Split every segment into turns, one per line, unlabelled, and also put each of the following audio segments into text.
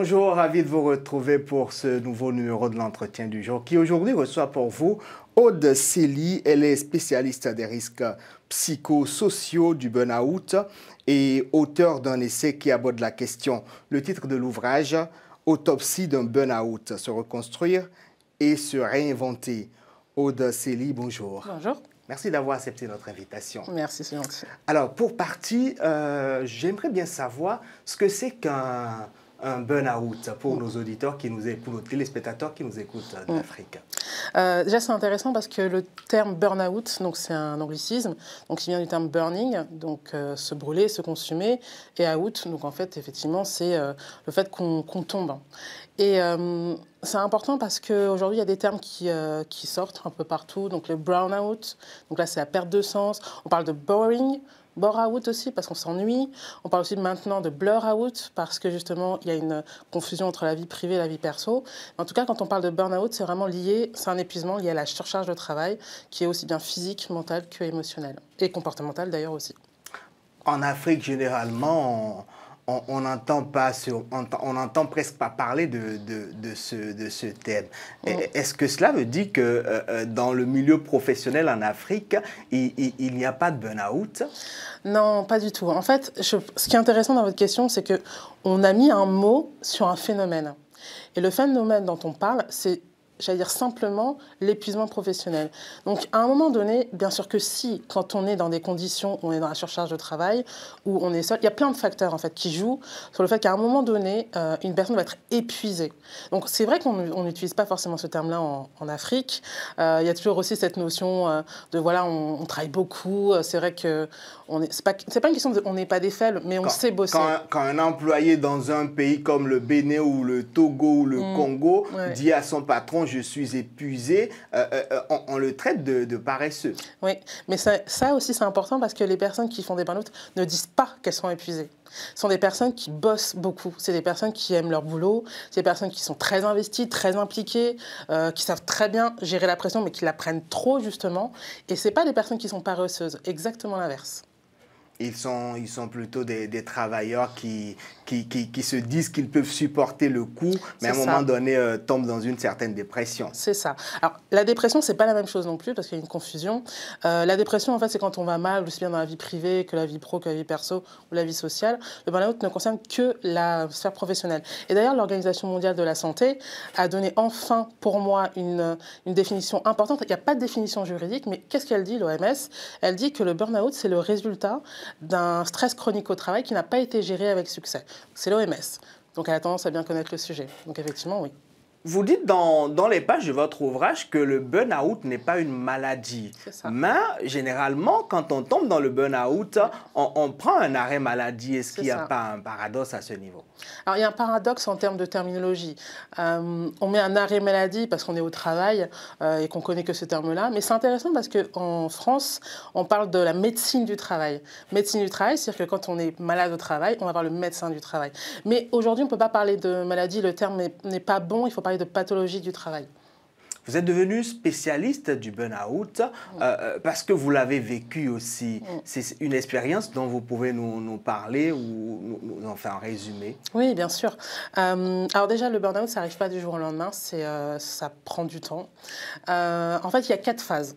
Bonjour, ravi de vous retrouver pour ce nouveau numéro de l'entretien du jour qui aujourd'hui reçoit pour vous Aude Célie. Elle est spécialiste des risques psychosociaux du burn-out et auteur d'un essai qui aborde la question. Le titre de l'ouvrage, Autopsie d'un burn-out, se reconstruire et se réinventer. Aude Célie, bonjour. Bonjour. Merci d'avoir accepté notre invitation.
Merci, c'est gentil.
Alors, pour partie, euh, j'aimerais bien savoir ce que c'est qu'un un burn-out pour nos auditeurs, qui nous, pour nos téléspectateurs qui nous écoutent d'Afrique
mm. euh, Déjà, c'est intéressant parce que le terme burn-out, c'est un anglicisme, donc il vient du terme burning, donc euh, se brûler, se consumer, et out, donc en fait, effectivement, c'est euh, le fait qu'on tombe. Et c'est important parce qu'aujourd'hui, il y a des termes qui, qui sortent un peu partout, donc le brown-out, donc là, c'est la perte de sens, on parle de boring, bore out aussi parce qu'on s'ennuie. On parle aussi maintenant de blur out parce que justement il y a une confusion entre la vie privée et la vie perso. en tout cas, quand on parle de burn out, c'est vraiment lié, c'est un épuisement lié à la surcharge de travail qui est aussi bien physique, mentale que émotionnelle et comportementale d'ailleurs aussi.
En Afrique, généralement, on n'entend pas, on, entend presque pas parler de, de, ce, thème. Mm. Est-ce que cela veut dire que euh, euh, dans le milieu professionnel en Afrique, il, n'y a pas de burn-out
Non, pas du tout. En fait, ce qui est intéressant dans votre question, c'est que on a mis un mot sur un phénomène. Et le phénomène dont on parle, c'est j'allais dire simplement l'épuisement professionnel. Donc à un moment donné, bien sûr que si, quand on est dans des conditions où on est dans la surcharge de travail, où on est seul, il y a plein de facteurs en fait qui jouent sur le fait qu'à un moment donné, euh, une personne va être épuisée. Donc c'est vrai qu'on n'utilise pas forcément ce terme-là en, Afrique. Euh, il y a toujours aussi cette notion euh, de voilà, on, travaille beaucoup. C'est vrai que on n'est c'est pas, c'est pas une question de, on n'est pas des faibles, mais on sait bosser.
Quand un, employé dans un pays comme le Bénin ou le Togo ou le mmh. Congo dit à son patron je suis épuisé, euh, euh, euh, on, le traite de, de paresseux.
Oui, mais ça, aussi c'est important parce que les personnes qui font des burn ne disent pas qu'elles sont épuisées. Ce sont des personnes qui bossent beaucoup, c'est des personnes qui aiment leur boulot, c'est des personnes qui sont très investies, très impliquées, qui savent très bien gérer la pression mais qui la prennent trop justement. Et ce pas des personnes qui sont paresseuses, exactement l'inverse.
Ils sont, ils sont plutôt des travailleurs qui, qui, se disent qu'ils peuvent supporter
le coup, mais à un moment donné euh, tombent dans une
certaine dépression. C'est
ça. Alors, la dépression, c'est pas la même chose non plus, parce qu'il y a une confusion. Euh, la dépression, en fait, c'est quand on va mal, aussi bien dans la vie privée que la vie pro, que la vie perso ou la vie sociale. Le burn-out ne concerne que la sphère professionnelle. Et d'ailleurs, l'Organisation mondiale de la santé a donné enfin, pour moi, une, une définition importante. Il n'y a pas de définition juridique, mais qu'est-ce qu'elle dit, l'OMS Elle dit que le burn-out, c'est le résultat d'un stress chronique au travail qui n'a pas été géré avec succès c'est l'OMS. Donc elle a tendance à bien connaître le sujet. Donc effectivement, oui.
Vous dites dans, dans, les pages de votre ouvrage que le burn-out n'est pas une maladie. Mais généralement, quand on tombe dans le burn-out, on, prend un arrêt maladie. Est-ce qu'il n'y a pas un paradoxe à ce niveau
Alors, il y a un paradoxe en termes de terminologie. Euh, on met un arrêt maladie parce qu'on est au travail euh, et qu'on connaît que ce terme-là. Mais c'est intéressant parce qu'en France, on parle de la médecine du travail. Médecine du travail, c'est-à-dire que quand on est malade au travail, on va voir le médecin du travail. Mais aujourd'hui, on ne peut pas parler de maladie. Le terme n'est pas bon. Il faut parler de pathologie du travail.
Vous êtes devenu spécialiste du burn-out euh, euh, parce que vous l'avez vécu aussi. C'est une expérience dont vous pouvez nous, parler ou nous, en faire un résumé.
Oui, bien sûr. Euh, alors déjà, le burn-out, ça n'arrive pas du jour au lendemain, c'est, ça prend du temps. en fait, il y a quatre phases.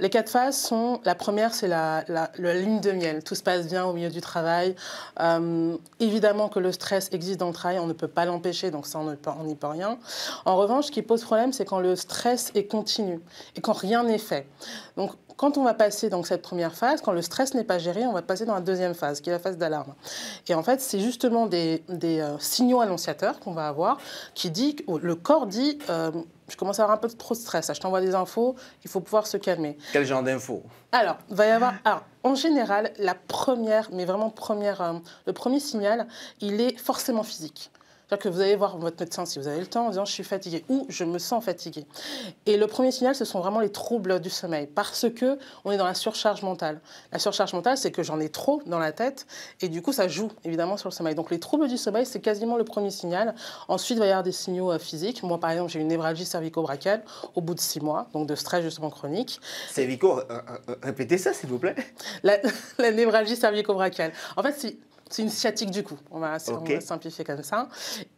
Les quatre phases sont, la première c'est la, ligne de miel, tout se passe bien au milieu du travail. Euh, évidemment que le stress existe dans le travail, on ne peut pas l'empêcher, donc ça on n'y peut, rien. En revanche, ce qui pose problème, c'est quand le stress est continu et quand rien n'est fait. Donc quand on va passer donc cette première phase, quand le stress n'est pas géré, on va passer dans la deuxième phase, qui est la phase d'alarme. Et en fait, c'est justement des, euh, signaux annonciateurs qu'on va avoir qui dit, le corps dit, euh, je commence à avoir un peu trop de stress, je t'envoie des infos, il faut pouvoir se calmer.
Quel genre d'infos
Alors, va y avoir. Alors, en général, la première, mais vraiment première, euh, le premier signal, il est forcément physique. C'est-à-dire que vous allez voir votre médecin si vous avez le temps en disant je suis fatigué ou je me sens fatigué. Et le premier signal, ce sont vraiment les troubles du sommeil parce que on est dans la surcharge mentale. La surcharge mentale, c'est que j'en ai trop dans la tête et du coup, ça joue évidemment sur le sommeil. Donc les troubles du sommeil, c'est quasiment le premier signal. Ensuite, il va y avoir des signaux euh, physiques. Moi, par exemple, j'ai une névralgie cervico-brachiale au bout de six mois, donc de stress justement chronique. Cervico, euh, euh, répétez ça s'il vous plaît. La, la névralgie cervico-brachiale. En fait, si c'est une sciatique du coup. on va, simplifier comme ça.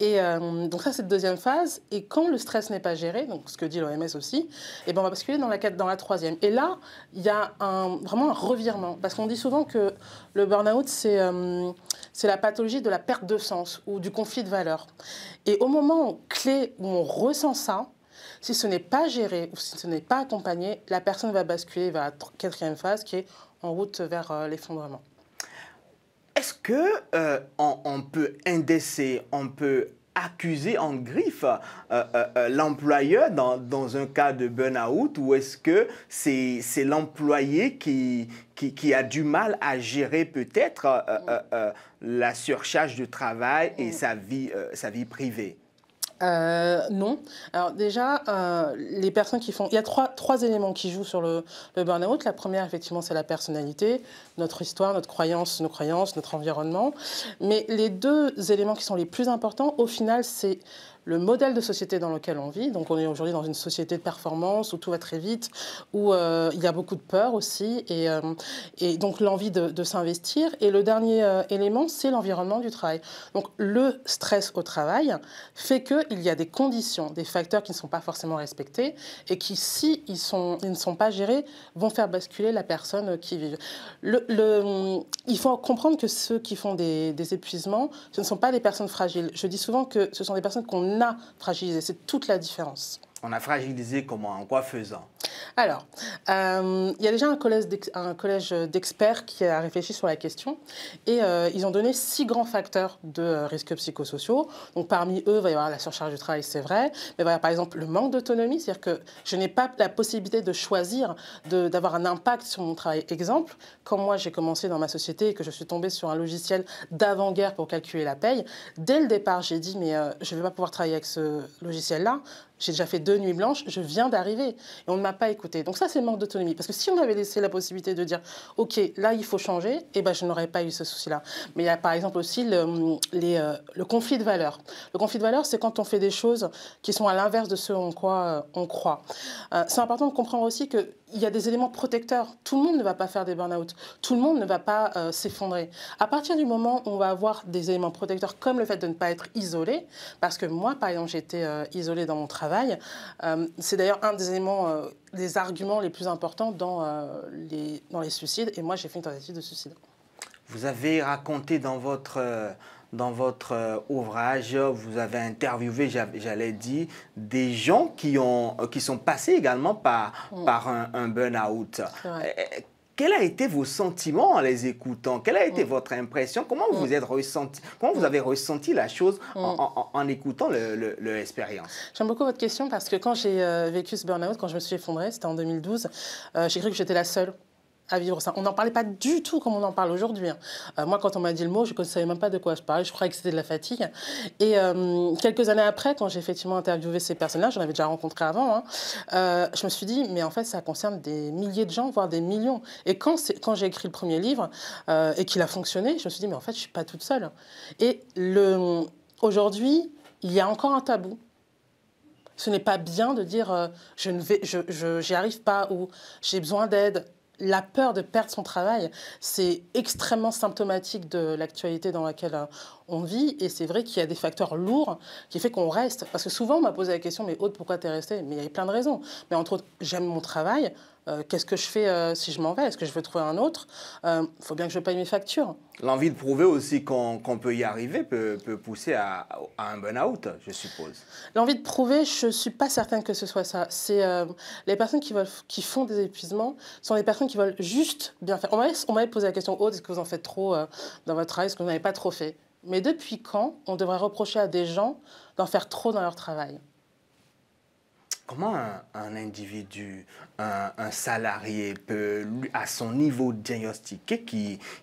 Et euh, donc ça, c'est la deuxième phase. Et quand le stress n'est pas géré, donc ce que dit l'OMS aussi, et eh ben on va basculer dans la, dans la troisième. Et là, il y a un, vraiment un revirement. Parce qu'on dit souvent que le burn-out, euh, c'est la pathologie de la perte de sens ou du conflit de valeurs. Et au moment clé où on ressent ça, si ce n'est pas géré ou si ce n'est pas accompagné, la personne va basculer vers la quatrième phase qui est en route vers euh, l'effondrement.
Est-ce que euh, on, peut indécer, on peut accuser en griffe euh, euh, l'employeur dans, dans, un cas de burn-out ou est-ce que c'est l'employé qui, qui, a du mal à gérer peut-être la surcharge de travail et mm. sa, vie, sa vie privée
euh, non. Alors déjà, euh, les personnes qui font... Il y a trois, trois éléments qui jouent sur le, le burn-out. La première, effectivement, c'est la personnalité, notre histoire, notre croyance, nos croyances, notre environnement. Mais les deux éléments qui sont les plus importants, au final, c'est le modèle de société dans lequel on vit. Donc on est aujourd'hui dans une société de performance où tout va très vite, où euh, il y a beaucoup de peur aussi, et, euh, et donc l'envie de, de s'investir. Et le dernier euh, élément, c'est l'environnement du travail. Donc le stress au travail fait qu'il y a des conditions, des facteurs qui ne sont pas forcément respectés, et qui, si ils, sont, ils ne sont pas gérés, vont faire basculer la personne qui vit. Le, le, il faut comprendre que ceux qui font des, des épuisements, ce ne sont pas des personnes fragiles. Je dis souvent que ce sont des personnes qu'on on a fragilisé. C'est toute la différence.
On a fragilisé comment En quoi faisant
alors, euh, il y a déjà un collège d'experts qui a réfléchi sur la question et euh, ils ont donné six grands facteurs de risques psychosociaux. Donc, parmi eux, il va y avoir la surcharge du travail, c'est vrai, mais il va y avoir par exemple le manque d'autonomie, c'est-à-dire que je n'ai pas la possibilité de choisir d'avoir un impact sur mon travail. Exemple, quand moi j'ai commencé dans ma société et que je suis tombée sur un logiciel d'avant-guerre pour calculer la paye, dès le départ, j'ai dit, mais euh, je ne vais pas pouvoir travailler avec ce logiciel-là. J'ai déjà fait deux de nuit blanche, je viens d'arriver. Et on ne m'a pas écouté. Donc ça, c'est le manque d'autonomie. Parce que si on avait laissé la possibilité de dire, OK, là, il faut changer, eh ben, je n'aurais pas eu ce souci-là. Mais il y a par exemple aussi euh, le, conflit de valeurs. Le conflit de valeurs, c'est quand on fait des choses qui sont à l'inverse de ce en quoi euh, on croit. Euh, c'est important de comprendre aussi que il y a des éléments protecteurs. Tout le monde ne va pas faire des burn-out. Tout le monde ne va pas s'effondrer. À partir du moment où on va avoir des éléments protecteurs, comme le fait de ne pas être isolé, parce que moi, par exemple, j'étais isolé isolée dans mon travail, euh, c'est d'ailleurs un des éléments, euh, des arguments les plus importants dans, euh, les, dans les suicides. Et moi, j'ai fait une tentative de suicide.
Vous avez raconté dans votre dans votre ouvrage, vous avez interviewé, j'allais dire, des gens qui, ont, qui sont passés également par, mm. par un, un burn-out quels ont été vos sentiments en les écoutant Quelle a été mm. votre impression Comment mm. vous êtes ressenti Comment vous mm. avez ressenti la chose en, écoutant l'expérience le,
J'aime beaucoup votre question parce que quand j'ai euh, vécu ce burn-out, quand je me suis effondrée, c'était en 2012, euh, j'ai cru que j'étais la seule vivre ça. On n'en parlait pas du tout comme on en parle aujourd'hui. Hein. Euh, moi, quand on m'a dit le mot, je ne savais même pas de quoi je parlais. Je croyais que c'était de la fatigue. Et euh, quelques années après, quand j'ai effectivement interviewé ces personnes-là, j'en avais déjà rencontré avant, hein, euh, je me suis dit, mais en fait, ça concerne des milliers de gens, voire des millions. Et quand, quand j'ai écrit le premier livre et qu'il a fonctionné, je me suis dit, mais en fait, je ne suis pas toute seule. Et aujourd'hui, il y a encore un tabou ce n'est pas bien de dire je ne vais, je, n'y arrive pas ou j'ai besoin d'aide la peur de perdre son travail, c'est extrêmement symptomatique de l'actualité dans laquelle euh, on vit. Et c'est vrai qu'il y a des facteurs lourds qui fait qu'on reste. Parce que souvent, on m'a posé la question, mais Aude, pourquoi t'es restée Mais il y a plein de raisons. Mais entre autres, j'aime mon travail, euh, qu'est-ce que je fais euh, si je m'en vais Est-ce que je veux trouver un autre Il euh, faut bien que je paye mes factures.
L'envie de prouver aussi qu'on peut y arriver peut, pousser à, un burn-out, je suppose.
L'envie de prouver, je ne suis pas certaine que ce soit ça. C'est les personnes qui, font des épuisements sont les personnes qui veulent juste bien faire. On m'avait posé la question oh, est-ce que vous en faites trop dans votre travail Est-ce que vous n'avez pas trop fait mais depuis quand on devrait reprocher à des gens d'en faire trop dans leur travail
Comment un, individu, un, salarié peut, à son niveau, diagnostiquer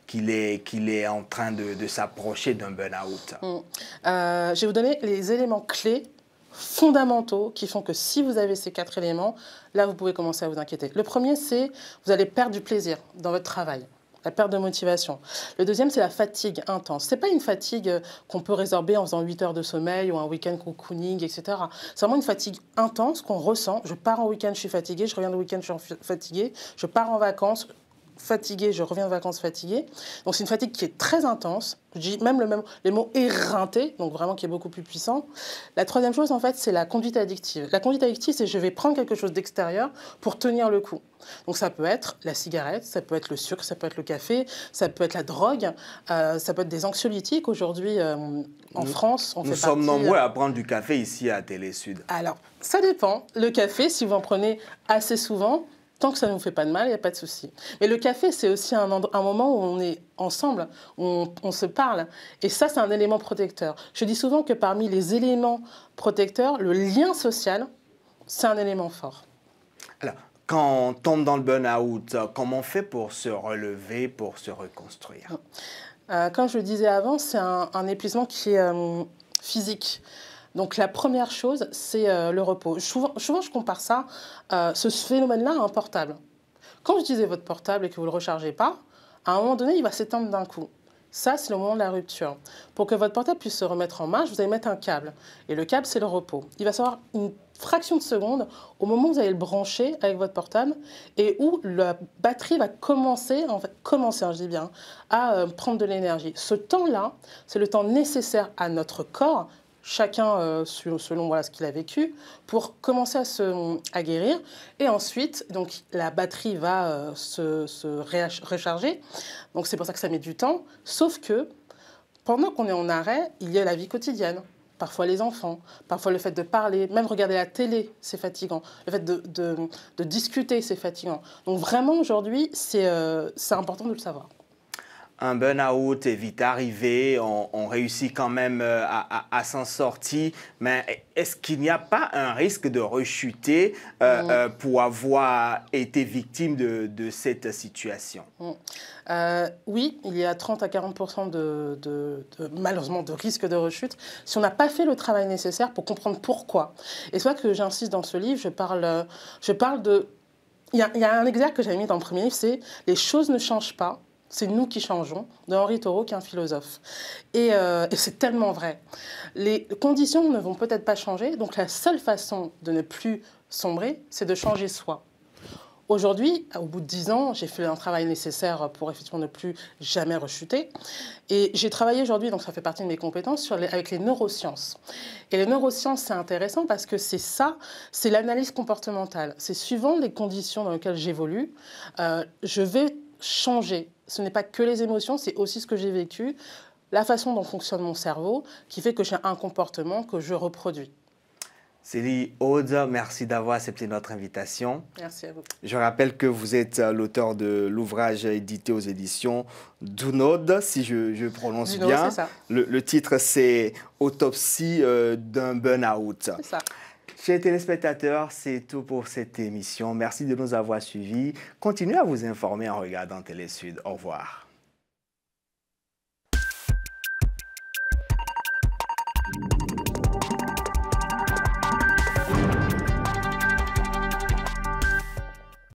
qu'il est, est en train de, s'approcher d'un burn-out
mm. euh, Je vais vous donner les éléments clés fondamentaux qui font que si vous avez ces quatre éléments, là, vous pouvez commencer à vous inquiéter. Le premier, c'est vous allez perdre du plaisir dans votre travail la perte de motivation. Le deuxième, c'est la fatigue intense. Ce n'est pas une fatigue euh, qu'on peut résorber en faisant 8 heures de sommeil ou un week-end cocooning, etc. C'est vraiment une fatigue intense qu'on ressent. Je pars en week-end, je suis fatigué, je reviens de week-end, je suis fatigué, je pars en vacances, fatiguée, je reviens de vacances fatiguée. Donc c'est une fatigue qui est très intense. Je dis même le même, les mots éreinté, donc vraiment qui est beaucoup plus puissant. La troisième chose, en fait, c'est la conduite addictive. La conduite addictive, c'est je vais prendre quelque chose d'extérieur pour tenir le coup. Donc ça peut être la cigarette, ça peut être le sucre, ça peut être le café, ça peut être la drogue, euh, ça peut être des anxiolytiques. Aujourd'hui, euh, en France, on nous sommes nombreux euh, à
prendre du café ici à Télé Sud.
Alors, ça dépend. Le café, si vous en prenez assez souvent, Tant que ça ne nous fait pas de mal, il n'y a pas de souci. Mais le café, c'est aussi un, un, moment où on est ensemble, où on, on se parle. Et ça, c'est un élément protecteur. Je dis souvent que parmi les éléments protecteurs, le lien social, c'est un élément fort.
Alors, quand on tombe dans le burn-out, comment on fait pour se relever, pour se
reconstruire euh, Comme je le disais avant, c'est un, épuisement qui est euh, physique. Donc la première chose, c'est euh, le repos. Souvent, je compare ça, euh, ce phénomène-là, à un portable. Quand je disais votre portable et que vous ne le rechargez pas, à un moment donné, il va s'éteindre d'un coup. Ça, c'est le moment de la rupture. Pour que votre portable puisse se remettre en marche, vous allez mettre un câble. Et le câble, c'est le repos. Il va savoir une fraction de seconde au moment où vous allez le brancher avec votre portable et où la batterie va commencer, en commencer, hein, je dis bien, à euh, prendre de l'énergie. Ce temps-là, c'est le temps nécessaire à notre corps chacun euh, selon voilà, ce qu'il a vécu, pour commencer à se à guérir. Et ensuite, donc, la batterie va euh, se, se recharger. Donc c'est pour ça que ça met du temps. Sauf que pendant qu'on est en arrêt, il y a la vie quotidienne. Parfois les enfants, parfois le fait de parler, même regarder la télé, c'est fatigant. Le fait de, discuter, c'est fatigant. Donc vraiment, aujourd'hui, c'est euh, important de le savoir
un burn-out est vite arrivé, on, réussit quand même euh, à, s'en sortir, mais est-ce qu'il n'y a pas un risque de rechuter euh, mm. euh, pour avoir été victime de, cette situation
mm. Oui, il y a 30 à 40 de, malheureusement de risque de rechute si on n'a pas fait le travail nécessaire pour comprendre pourquoi. Et c'est là que j'insiste dans ce livre, je parle, je parle de... Il y, a, un exercice que j'avais mis dans le premier livre, c'est les choses ne changent pas, c'est nous qui changeons, de Henri Thoreau, qui est un philosophe. Euh, et, c'est tellement vrai. Les conditions ne vont peut-être pas changer, donc la seule façon de ne plus sombrer, c'est de changer soi. Aujourd'hui, au bout de dix ans, j'ai fait un travail nécessaire pour effectivement ne plus jamais rechuter. Et j'ai travaillé aujourd'hui, donc ça fait partie de mes compétences, avec les neurosciences. Et les neurosciences, c'est intéressant parce que c'est ça, c'est l'analyse comportementale. C'est suivant les conditions dans lesquelles j'évolue, euh, je vais changer. Ce n'est pas que les émotions, c'est aussi ce que j'ai vécu, la façon dont fonctionne mon cerveau, qui fait que j'ai un comportement que je reproduis.
Célie Aude, merci d'avoir accepté notre invitation. Merci à vous. Je rappelle que vous êtes euh, l'auteur de l'ouvrage édité aux éditions Dunod, si je, prononce bien. Le, titre, c'est Autopsie euh, d'un burn-out. C'est ça. Chers téléspectateurs, c'est tout pour cette émission. Merci de nous avoir suivis. Continuez à vous informer en regardant Télésud. Au revoir.